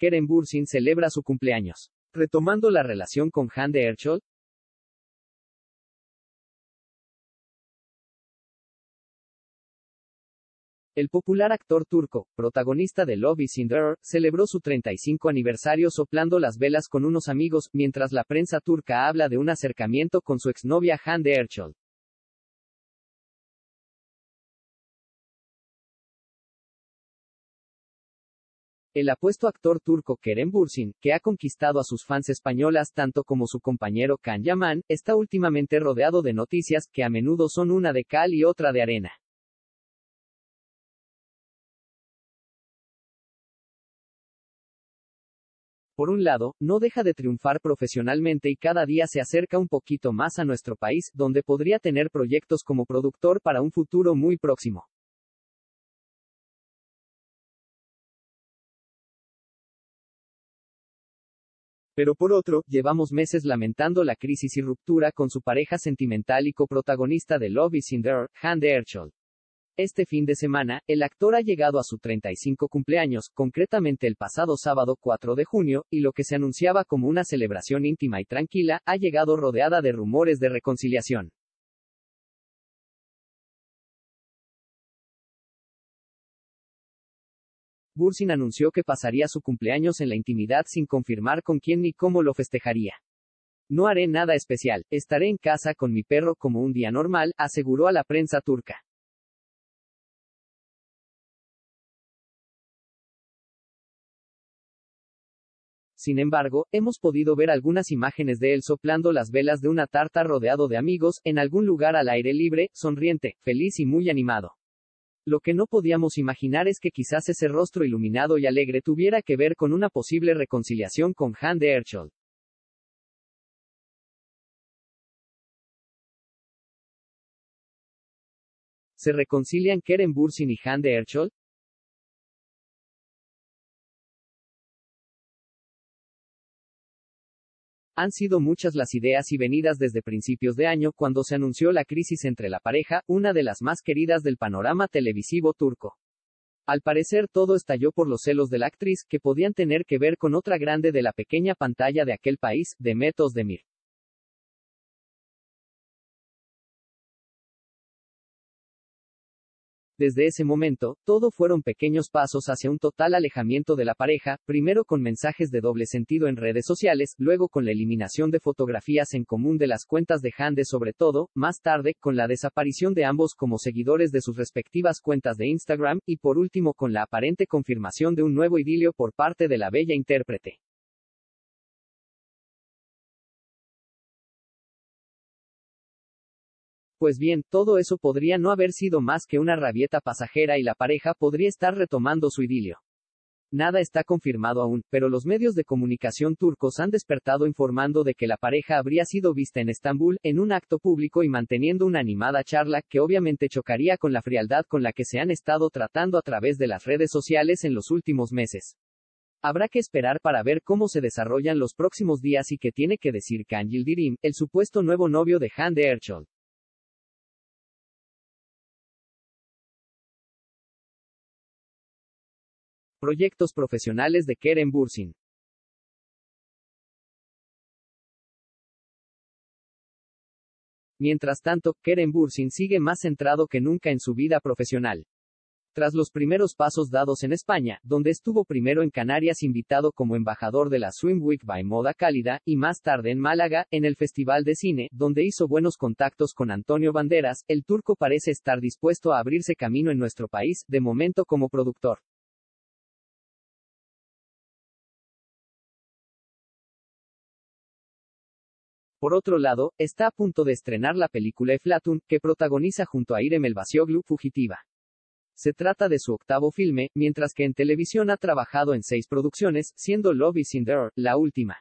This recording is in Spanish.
Keren Bursin celebra su cumpleaños. Retomando la relación con Han de El popular actor turco, protagonista de Love is in the celebró su 35 aniversario soplando las velas con unos amigos, mientras la prensa turca habla de un acercamiento con su exnovia Han de El apuesto actor turco Kerem Bursin, que ha conquistado a sus fans españolas tanto como su compañero Can Yaman, está últimamente rodeado de noticias que a menudo son una de cal y otra de arena. Por un lado, no deja de triunfar profesionalmente y cada día se acerca un poquito más a nuestro país, donde podría tener proyectos como productor para un futuro muy próximo. Pero por otro, llevamos meses lamentando la crisis y ruptura con su pareja sentimental y coprotagonista de Love is in the Air, Este fin de semana, el actor ha llegado a su 35 cumpleaños, concretamente el pasado sábado 4 de junio, y lo que se anunciaba como una celebración íntima y tranquila, ha llegado rodeada de rumores de reconciliación. Bursin anunció que pasaría su cumpleaños en la intimidad sin confirmar con quién ni cómo lo festejaría. No haré nada especial, estaré en casa con mi perro como un día normal, aseguró a la prensa turca. Sin embargo, hemos podido ver algunas imágenes de él soplando las velas de una tarta rodeado de amigos, en algún lugar al aire libre, sonriente, feliz y muy animado. Lo que no podíamos imaginar es que quizás ese rostro iluminado y alegre tuviera que ver con una posible reconciliación con Han de Herschel. ¿Se reconcilian Keren Bursin y Han de Herschel? Han sido muchas las ideas y venidas desde principios de año cuando se anunció la crisis entre la pareja, una de las más queridas del panorama televisivo turco. Al parecer todo estalló por los celos de la actriz, que podían tener que ver con otra grande de la pequeña pantalla de aquel país, de de Mir. Desde ese momento, todo fueron pequeños pasos hacia un total alejamiento de la pareja, primero con mensajes de doble sentido en redes sociales, luego con la eliminación de fotografías en común de las cuentas de Hande sobre todo, más tarde, con la desaparición de ambos como seguidores de sus respectivas cuentas de Instagram, y por último con la aparente confirmación de un nuevo idilio por parte de la bella intérprete. Pues bien, todo eso podría no haber sido más que una rabieta pasajera y la pareja podría estar retomando su idilio. Nada está confirmado aún, pero los medios de comunicación turcos han despertado informando de que la pareja habría sido vista en Estambul, en un acto público y manteniendo una animada charla, que obviamente chocaría con la frialdad con la que se han estado tratando a través de las redes sociales en los últimos meses. Habrá que esperar para ver cómo se desarrollan los próximos días y qué tiene que decir Kanjil Dirim, el supuesto nuevo novio de Han de Proyectos profesionales de Keren Bursin. Mientras tanto, Keren Bursin sigue más centrado que nunca en su vida profesional. Tras los primeros pasos dados en España, donde estuvo primero en Canarias invitado como embajador de la Swim Week by Moda Cálida, y más tarde en Málaga, en el Festival de Cine, donde hizo buenos contactos con Antonio Banderas, el turco parece estar dispuesto a abrirse camino en nuestro país, de momento como productor. Por otro lado, está a punto de estrenar la película Eflatun, que protagoniza junto a Irem El Fugitiva. Se trata de su octavo filme, mientras que en televisión ha trabajado en seis producciones, siendo Love is in la última.